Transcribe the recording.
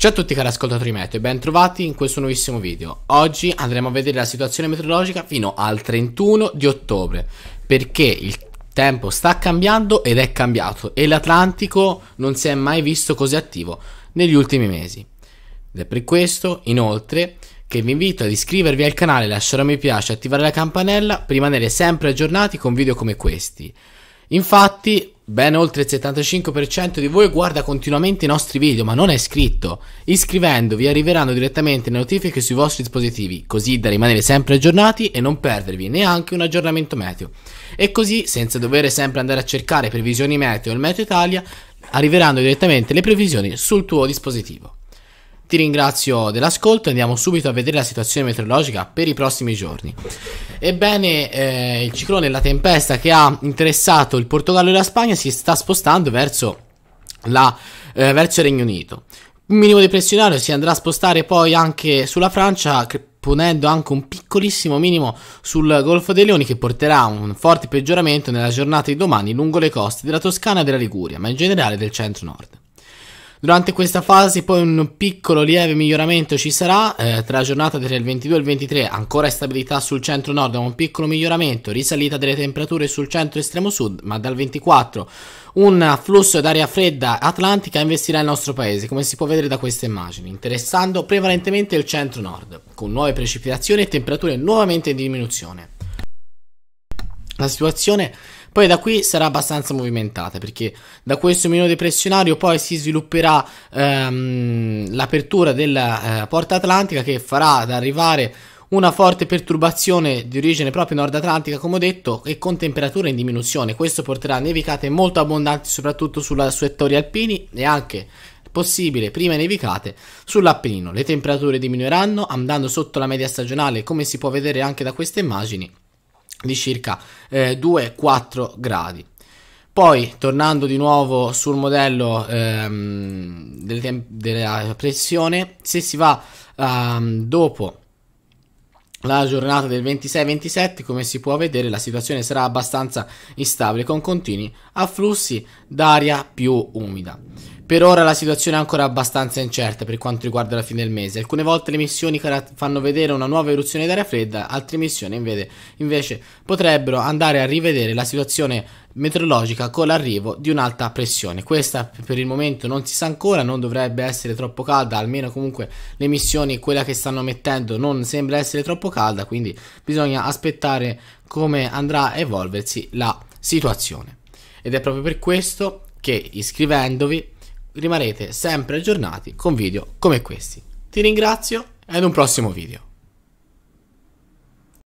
Ciao a tutti cari ascoltatori meteo e ben trovati in questo nuovissimo video. Oggi andremo a vedere la situazione meteorologica fino al 31 di ottobre perché il tempo sta cambiando ed è cambiato e l'Atlantico non si è mai visto così attivo negli ultimi mesi. Ed è per questo inoltre che vi invito ad iscrivervi al canale, lasciare un mi piace, attivare la campanella per rimanere sempre aggiornati con video come questi. Infatti Ben oltre il 75% di voi guarda continuamente i nostri video ma non è iscritto. Iscrivendovi arriveranno direttamente le notifiche sui vostri dispositivi, così da rimanere sempre aggiornati e non perdervi neanche un aggiornamento meteo. E così, senza dover sempre andare a cercare previsioni meteo e il Meteo Italia, arriveranno direttamente le previsioni sul tuo dispositivo. Ti ringrazio dell'ascolto e andiamo subito a vedere la situazione meteorologica per i prossimi giorni. Ebbene, eh, il ciclone e la tempesta che ha interessato il Portogallo e la Spagna si sta spostando verso, la, eh, verso il Regno Unito. Un minimo depressionario si andrà a spostare poi anche sulla Francia, ponendo anche un piccolissimo minimo sul Golfo dei Leoni che porterà un forte peggioramento nella giornata di domani lungo le coste della Toscana e della Liguria, ma in generale del centro-nord. Durante questa fase poi un piccolo lieve miglioramento ci sarà, eh, tra la giornata il 22 e il 23 ancora stabilità sul centro nord, un piccolo miglioramento, risalita delle temperature sul centro estremo sud, ma dal 24 un flusso d'aria fredda atlantica investirà il nostro paese, come si può vedere da queste immagini, interessando prevalentemente il centro nord, con nuove precipitazioni e temperature nuovamente in diminuzione. La situazione poi da qui sarà abbastanza movimentata perché da questo meno depressionario poi si svilupperà ehm, l'apertura della eh, porta atlantica che farà ad arrivare una forte perturbazione di origine proprio nord atlantica, come ho detto, e con temperature in diminuzione. Questo porterà nevicate molto abbondanti, soprattutto sulla, sui settori alpini e anche possibile prima nevicate sull'Appennino. Le temperature diminuiranno andando sotto la media stagionale, come si può vedere anche da queste immagini di circa eh, 2-4 gradi. Poi tornando di nuovo sul modello ehm, del della pressione, se si va ehm, dopo la giornata del 26-27, come si può vedere, la situazione sarà abbastanza instabile con continui afflussi d'aria più umida. Per ora la situazione è ancora abbastanza incerta per quanto riguarda la fine del mese. Alcune volte le missioni fanno vedere una nuova eruzione d'aria fredda, altre missioni invece, invece potrebbero andare a rivedere la situazione meteorologica con l'arrivo di un'alta pressione. Questa per il momento non si sa ancora, non dovrebbe essere troppo calda, almeno comunque le missioni, quella che stanno mettendo, non sembra essere troppo calda, quindi bisogna aspettare come andrà a evolversi la situazione. Ed è proprio per questo che iscrivendovi rimarrete sempre aggiornati con video come questi. Ti ringrazio e ad un prossimo video.